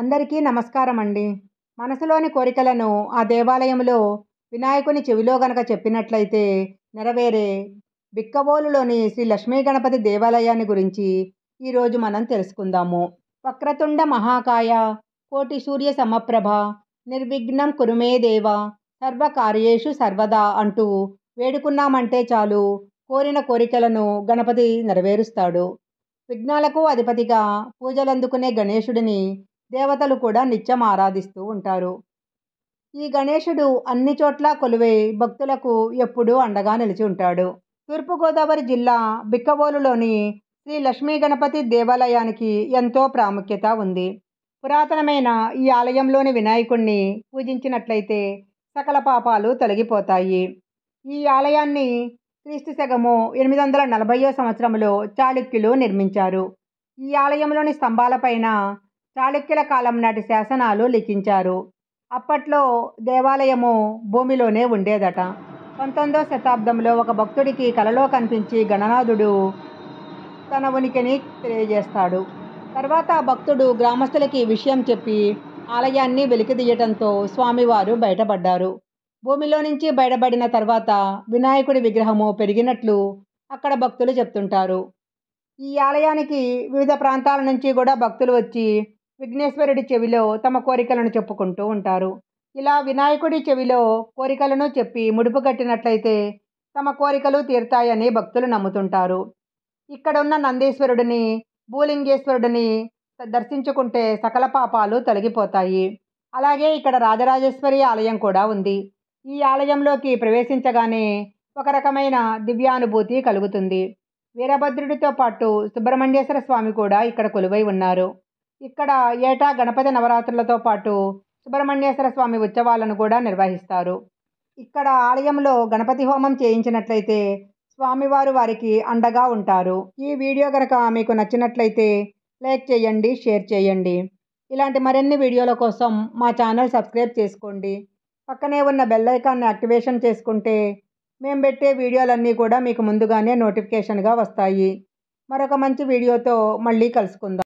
అందరికీ నమస్కారం అండి మనసులోని కోరికలను ఆ దేవాలయంలో వినాయకుని చెవిలో గనక చెప్పినట్లయితే నెరవేరే బిక్కవోలులోని శ్రీ లక్ష్మీ గణపతి దేవాలయాన్ని గురించి ఈరోజు మనం తెలుసుకుందాము వక్రతుండ మహాకాయ కోటి సూర్య సమప్రభ నిర్విఘ్నం కురుమే దేవ సర్వకార్యేషు సర్వదా అంటూ వేడుకున్నామంటే చాలు కోరిన కోరికలను గణపతి నెరవేరుస్తాడు విఘ్నాలకు అధిపతిగా పూజలందుకునే గణేశుడిని దేవతలు కూడా నిత్యం ఆరాధిస్తూ ఉంటారు ఈ గణేశుడు అన్ని చోట్ల కొలువై భక్తులకు ఎప్పుడూ అండగా నిలిచి ఉంటాడు తూర్పుగోదావరి జిల్లా బిక్కవోలులోని శ్రీ లక్ష్మీ గణపతి దేవాలయానికి ఎంతో ప్రాముఖ్యత ఉంది పురాతనమైన ఈ ఆలయంలోని వినాయకుణ్ణి పూజించినట్లయితే సకల పాపాలు తొలగిపోతాయి ఈ ఆలయాన్ని క్రీస్తు శకము ఎనిమిది వందల నలభైయో సంవత్సరంలో చాళుక్యులు నిర్మించారు ఈ ఆలయంలోని స్తంభాలపైన చాళుక్యుల కాలం నాటి శాసనాలు లిఖించారు అప్పట్లో దేవాలయము భూమిలోనే ఉండేదట పంతొమ్మిదవ శతాబ్దంలో ఒక భక్తుడికి కలలో కనిపించి గణనాథుడు తన ఉనికిని తెలియజేస్తాడు తర్వాత ఆ భక్తుడు గ్రామస్తులకి విషయం చెప్పి ఆలయాన్ని వెలికిదీయటంతో స్వామివారు బయటపడ్డారు భూమిలో నుంచి బయటపడిన తర్వాత వినాయకుడి విగ్రహము పెరిగినట్లు అక్కడ భక్తులు చెప్తుంటారు ఈ ఆలయానికి వివిధ ప్రాంతాల నుంచి కూడా భక్తులు వచ్చి విఘ్నేశ్వరుడి చెవిలో తమ కోరికలను చెప్పుకుంటూ ఉంటారు ఇలా వినాయకుడి చెవిలో కోరికలను చెప్పి ముడుపు కట్టినట్లయితే తమ కోరికలు తీరుతాయని భక్తులు నమ్ముతుంటారు ఇక్కడున్న నందీశ్వరుడిని భూలింగేశ్వరుడిని దర్శించుకుంటే సకల పాపాలు తొలగిపోతాయి అలాగే ఇక్కడ రాజరాజేశ్వరి ఆలయం కూడా ఉంది ఈ ఆలయంలోకి ప్రవేశించగానే ఒక రకమైన దివ్యానుభూతి కలుగుతుంది వీరభద్రుడితో పాటు సుబ్రహ్మణ్యేశ్వర స్వామి కూడా ఇక్కడ కొలువై ఉన్నారు ఇక్కడ ఏటా గణపతి నవరాత్రులతో పాటు సుబ్రహ్మణ్యేశ్వర స్వామి ఉత్సవాలను కూడా నిర్వహిస్తారు ఇక్కడ ఆలయంలో గణపతి హోమం చేయించినట్లయితే స్వామివారు వారికి అండగా ఉంటారు ఈ వీడియో కనుక మీకు నచ్చినట్లయితే లైక్ చేయండి షేర్ చేయండి ఇలాంటి మరిన్ని వీడియోల కోసం మా ఛానల్ సబ్స్క్రైబ్ చేసుకోండి పక్కనే ఉన్న బెల్లైకాన్ని యాక్టివేషన్ చేసుకుంటే మేము పెట్టే వీడియోలన్నీ కూడా మీకు ముందుగానే నోటిఫికేషన్గా వస్తాయి మరొక మంచి వీడియోతో మళ్ళీ కలుసుకుందాం